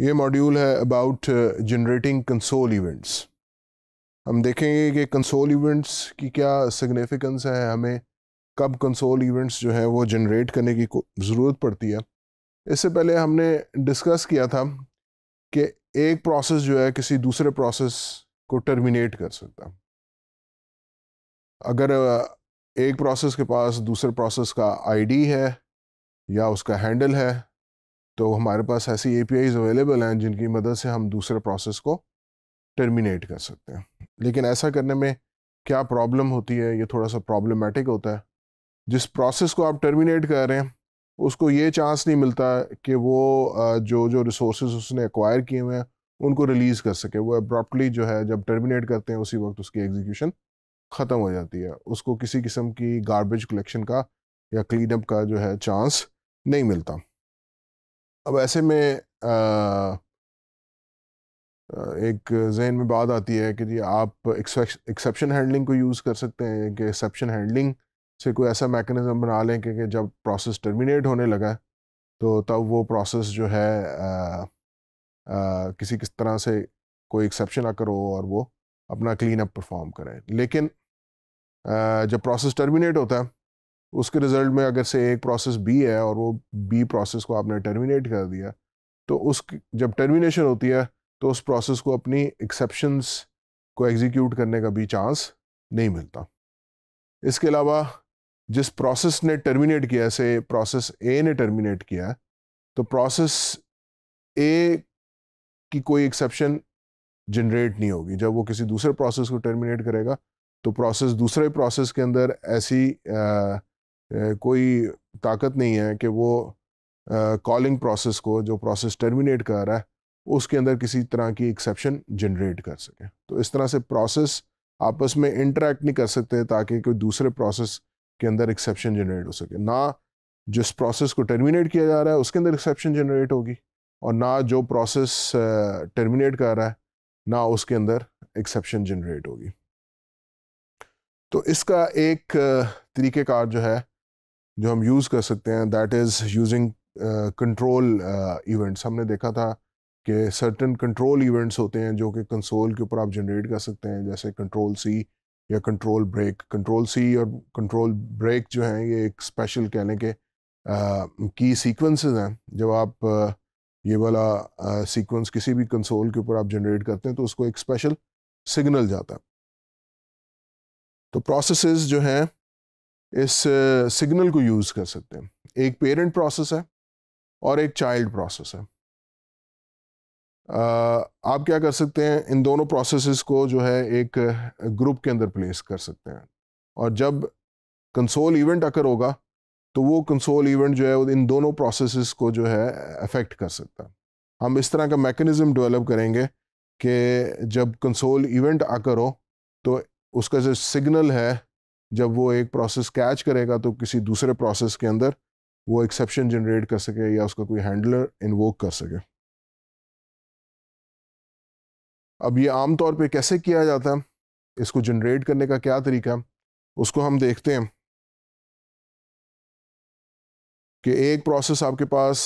ये मॉड्यूल है about generating console events हम देखेंगे कि कंसोल इवेंट्स की क्या सिग्निफिकेंस है हमें कब कंसोल इवेंट्स जो है वो जनरेट करने की ज़रूरत पड़ती है इससे पहले हमने डिस्कस किया था कि एक प्रोसेस जो है किसी दूसरे प्रोसेस को टर्मिनेट कर सकता अगर uh, एक प्रोसेस के पास दूसरे प्रोसेस का आईडी है या उसका हैंडल है तो हमारे पास ऐसी ए अवेलेबल हैं जिनकी मदद से हम दूसरे प्रोसेस को टर्मिनेट कर सकते हैं लेकिन ऐसा करने में क्या प्रॉब्लम होती है ये थोड़ा सा प्रॉब्लमेटिक होता है जिस प्रोसेस को आप टर्मिनेट कर रहे हैं उसको ये चांस नहीं मिलता कि वो जो जो रिसोर्स उसने एक्वायर किए हुए हैं उनको रिलीज़ कर सके वो अब्रॉपली जो है जब टर्मिनेट करते हैं उसी वक्त उसकी एग्जीक्यूशन ख़त्म हो जाती है उसको किसी किस्म की गारबेज कलेक्शन का या क्लीनअप का जो है चांस नहीं मिलता अब ऐसे में आ, एक जहन में बात आती है कि जी आप एक्सेप्शन हैंडलिंग को यूज़ कर सकते हैं कि एक्सेप्शन हैंडलिंग से कोई ऐसा मैकेनिज़्म बना लें कि, जब प्रोसेस टर्मिनेट होने लगा तो तब वो प्रोसेस जो है आ, आ, किसी किस तरह से कोई एक्सेप्शन आकर हो और वो अपना क्लीन अप परफॉर्म करें लेकिन आ, जब प्रोसेस टर्मिनेट होता है उसके रिजल्ट में अगर से एक प्रोसेस बी है और वो बी प्रोसेस को आपने टर्मिनेट कर दिया तो उस जब टर्मिनेशन होती है तो उस प्रोसेस को अपनी एक्सेप्शंस को एग्जीक्यूट करने का भी चांस नहीं मिलता इसके अलावा जिस प्रोसेस ने टर्मिनेट किया से प्रोसेस ए ने टर्मिनेट किया तो प्रोसेस ए की कोई एक्सेप्शन जनरेट नहीं होगी जब वो किसी दूसरे प्रोसेस को टर्मिनेट करेगा तो प्रोसेस दूसरे प्रोसेस के अंदर ऐसी आ, कोई ताकत नहीं है कि वो कॉलिंग प्रोसेस को जो प्रोसेस टर्मिनेट कर रहा है उसके अंदर किसी तरह की एक्सेप्शन जनरेट कर सके तो इस तरह से प्रोसेस आपस में इंटरेक्ट नहीं कर सकते ताकि कोई दूसरे प्रोसेस के अंदर एक्सेप्शन जनरेट हो सके ना जिस प्रोसेस को टर्मिनेट किया जा रहा है उसके अंदर एक्सेप्शन जनरेट होगी और ना जो प्रोसेस टर्मिनेट कर रहा है ना उसके अंदर एक्सेप्शन जनरेट होगी तो इसका एक तरीक़ेकार जो है जो हम यूज़ कर सकते हैं that is using control events हमने देखा था कि सर्टन कंट्रोल इवेंट्स होते हैं जो कि कंसोल के ऊपर आप जनरेट कर सकते हैं जैसे कंट्रोल सी या कंट्रोल ब्रेक कंट्रोल सी और कंट्रोल ब्रेक जो हैं ये एक स्पेशल कह लें कि की uh, सीक्वेंसेस हैं जब आप uh, ये वाला सीक्वेंस uh, किसी भी कंसोल के ऊपर आप जनरेट करते हैं तो उसको एक स्पेशल सिग्नल जाता है तो प्रोसेसेस जो हैं इस सिग्नल को यूज़ कर सकते हैं एक पेरेंट प्रोसेस है और एक चाइल्ड प्रोसेस है आप क्या कर सकते हैं इन दोनों प्रोसेसेस को जो है एक ग्रुप के अंदर प्लेस कर सकते हैं और जब कंसोल इवेंट अकर होगा तो वो कंसोल इवेंट जो है इन दोनों प्रोसेसेस को जो है अफेक्ट कर सकता है हम इस तरह का मैकेनिज़्म डेवलप करेंगे कि जब कंसोल इवेंट आकर हो तो उसका जो सिग्नल है जब वो एक प्रोसेस कैच करेगा तो किसी दूसरे प्रोसेस के अंदर वो एक्सेप्शन जनरेट कर सके या उसका कोई हैंडलर इन्वोक कर सके अब ये आम तौर पे कैसे किया जाता है इसको जनरेट करने का क्या तरीका है उसको हम देखते हैं कि एक प्रोसेस आपके पास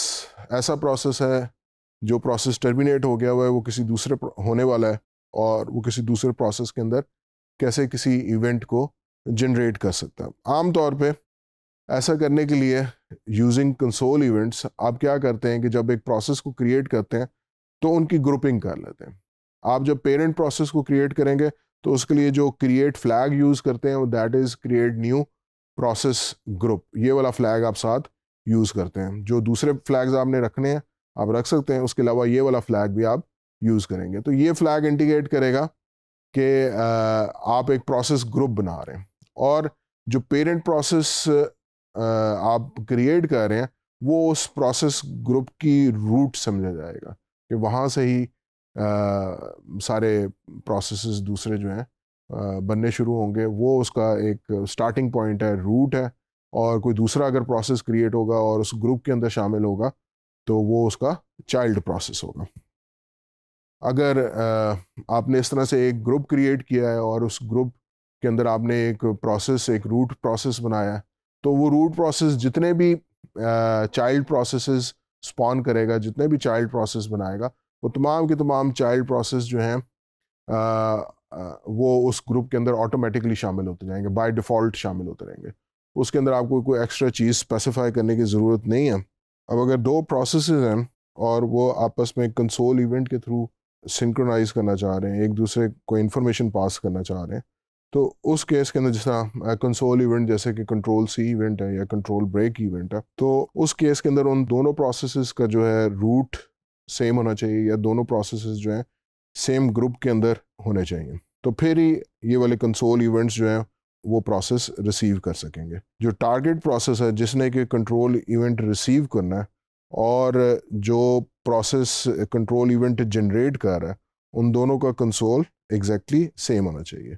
ऐसा प्रोसेस है जो प्रोसेस टर्मिनेट हो गया हुआ है वो किसी दूसरे होने वाला है और वो किसी दूसरे प्रोसेस के अंदर कैसे किसी इवेंट को जनरेट कर सकता है आमतौर पे ऐसा करने के लिए यूजिंग कंसोल इवेंट्स आप क्या करते हैं कि जब एक प्रोसेस को क्रिएट करते हैं तो उनकी ग्रुपिंग कर लेते हैं आप जब पेरेंट प्रोसेस को क्रिएट करेंगे तो उसके लिए जो क्रिएट फ्लैग यूज़ करते हैं वो that is create new process group ये वाला फ्लैग आप साथ यूज़ करते हैं जो दूसरे फ्लैग्स आपने रखने हैं आप रख सकते हैं उसके अलावा ये वाला फ्लैग भी आप यूज़ करेंगे तो ये फ्लैग इंडिकेट करेगा कि आप एक प्रोसेस ग्रुप बना रहे हैं और जो पेरेंट प्रोसेस आप क्रिएट कर रहे हैं वो उस प्रोसेस ग्रुप की रूट समझा जाएगा कि वहाँ से ही आ, सारे प्रोसेस दूसरे जो हैं बनने शुरू होंगे वो उसका एक स्टार्टिंग पॉइंट है रूट है और कोई दूसरा अगर प्रोसेस क्रिएट होगा और उस ग्रुप के अंदर शामिल होगा तो वो उसका चाइल्ड प्रोसेस होगा अगर आ, आपने इस तरह से एक ग्रुप क्रिएट किया है और उस ग्रुप के अंदर आपने एक प्रोसेस एक रूट प्रोसेस बनाया तो वो रूट प्रोसेस जितने भी चाइल्ड प्रोसेस स्पॉन करेगा जितने भी चाइल्ड प्रोसेस बनाएगा वो तमाम के तमाम चाइल्ड प्रोसेस जो हैं वो उस ग्रुप के अंदर ऑटोमेटिकली शामिल होते जाएंगे बाय डिफ़ॉल्ट शामिल होते रहेंगे उसके अंदर आपको कोई एक्स्ट्रा चीज़ स्पेसिफाई करने की ज़रूरत नहीं है अब अगर दो प्रोसेस हैं और वो आपस में कंसोल इवेंट के थ्रू सिंक्रोनाइज करना चाह रहे हैं एक दूसरे को इन्फॉर्मेशन पास करना चाह रहे हैं तो उस केस के अंदर जैसा कंसोल इवेंट जैसे कि कंट्रोल सी इवेंट है या कंट्रोल ब्रेक इवेंट है तो उस केस के अंदर उन दोनों प्रोसेस का जो है रूट सेम होना चाहिए या दोनों प्रोसेस जो हैं सेम ग्रुप के अंदर होने चाहिए तो फिर ही ये वाले कंसोल इवेंट्स जो हैं वो प्रोसेस रिसीव कर सकेंगे जो टारगेट प्रोसेस है जिसने कि कंट्रोल इवेंट रिसीव करना है और जो प्रोसेस कंट्रोल इवेंट जनरेट कर रहा है उन दोनों का कंसोल एग्जैक्टली सेम होना चाहिए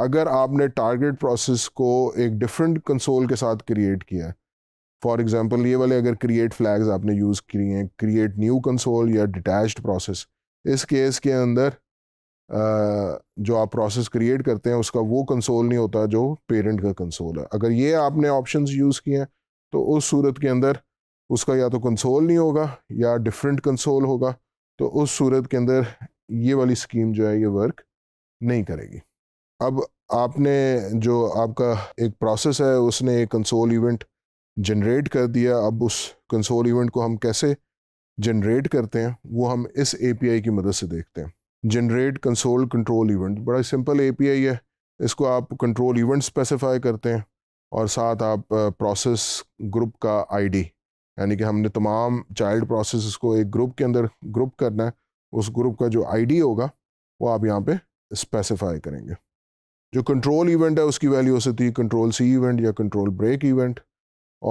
अगर आपने टारगेट प्रोसेस को एक डिफरेंट कंसोल के साथ क्रिएट किया है फॉर एग्जांपल ये वाले अगर क्रिएट फ्लैग्स आपने यूज़ किए हैं क्रिएट न्यू कंसोल या डिटैच्ड प्रोसेस इस केस के अंदर जो आप प्रोसेस क्रिएट करते हैं उसका वो कंसोल नहीं होता जो पेरेंट का कंसोल है अगर ये आपने ऑप्शंस यूज़ किए हैं तो उस सूरत के अंदर उसका या तो कंसोल नहीं होगा या डिफरेंट कंसोल होगा तो उस सूरत के अंदर ये वाली स्कीम जो है ये वर्क नहीं करेगी अब आपने जो आपका एक प्रोसेस है उसने एक कंसोल इवेंट जनरेट कर दिया अब उस कंसोल इवेंट को हम कैसे जनरेट करते हैं वो हम इस एपीआई की मदद से देखते हैं जनरेट कंसोल कंट्रोल इवेंट बड़ा सिंपल एपीआई है इसको आप कंट्रोल इवेंट स्पेसिफाई करते हैं और साथ आप प्रोसेस ग्रुप का आईडी यानी कि हमने तमाम चाइल्ड प्रोसेस को एक ग्रुप के अंदर ग्रुप करना है उस ग्रुप का जो आईडी होगा वो आप यहाँ पे स्पेसिफाई करेंगे जो कंट्रोल इवेंट है उसकी वैल्यू हो सकती है कंट्रोल सी इवेंट या कंट्रोल ब्रेक इवेंट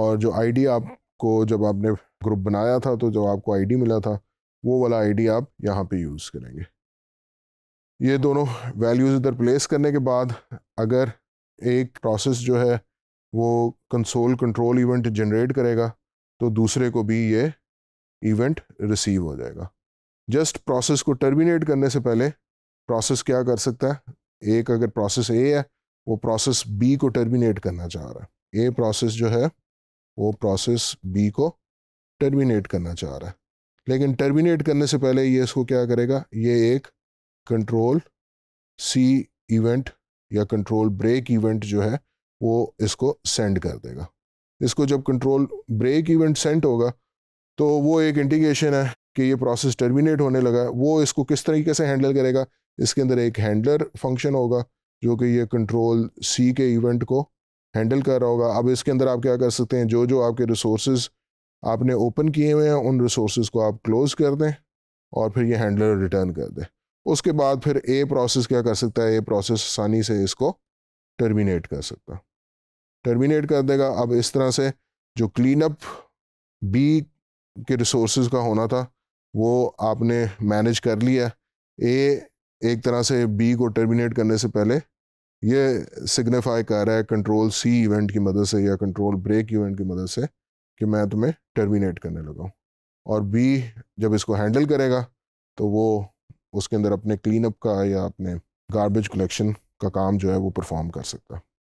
और जो आईडी आपको जब आपने ग्रुप बनाया था तो जब आपको आईडी मिला था वो वाला आईडी आप यहाँ पे यूज़ करेंगे ये दोनों वैल्यूज़ इधर प्लेस करने के बाद अगर एक प्रोसेस जो है वो कंसोल कंट्रोल इवेंट जनरेट करेगा तो दूसरे को भी ये इवेंट रिसीव हो जाएगा जस्ट प्रोसेस को टर्मिनेट करने से पहले प्रोसेस क्या कर सकता है एक अगर प्रोसेस ए है वो प्रोसेस बी को टर्मिनेट करना चाह रहा है ए प्रोसेस जो है वो प्रोसेस बी को टर्मिनेट करना चाह रहा है लेकिन टर्मिनेट करने से पहले ये इसको क्या करेगा ये एक कंट्रोल सी इवेंट या कंट्रोल ब्रेक इवेंट जो है वो इसको सेंड कर देगा इसको जब कंट्रोल ब्रेक इवेंट सेंड होगा तो वो एक इंडिकेशन है कि ये प्रोसेस टर्मिनेट होने लगा है वो इसको किस तरीके से हैंडल करेगा इसके अंदर एक हैंडलर फंक्शन होगा जो कि ये कंट्रोल सी के इवेंट को हैंडल कर रहा होगा अब इसके अंदर आप क्या कर सकते हैं जो जो आपके रिसोर्स आपने ओपन किए हुए हैं उन रिसोर्स को आप क्लोज़ कर दें और फिर ये हैंडलर रिटर्न कर दें उसके बाद फिर ए प्रोसेस क्या कर सकता है ए प्रोसेस आसानी से इसको टर्मिनेट कर सकता टर्मिनेट कर देगा अब इस तरह से जो क्लीन अप बी के रिसोर्स का होना था वो आपने मैनेज कर लिया ए एक तरह से बी को टर्मिनेट करने से पहले ये सिग्निफाई कर रहा है कंट्रोल सी इवेंट की मदद से या कंट्रोल ब्रेक इवेंट की मदद से कि मैं तुम्हें टर्मिनेट करने लगा हूँ और बी जब इसको हैंडल करेगा तो वो उसके अंदर अपने क्लीनअप का या अपने गारबेज कलेक्शन का काम जो है वो परफॉर्म कर सकता है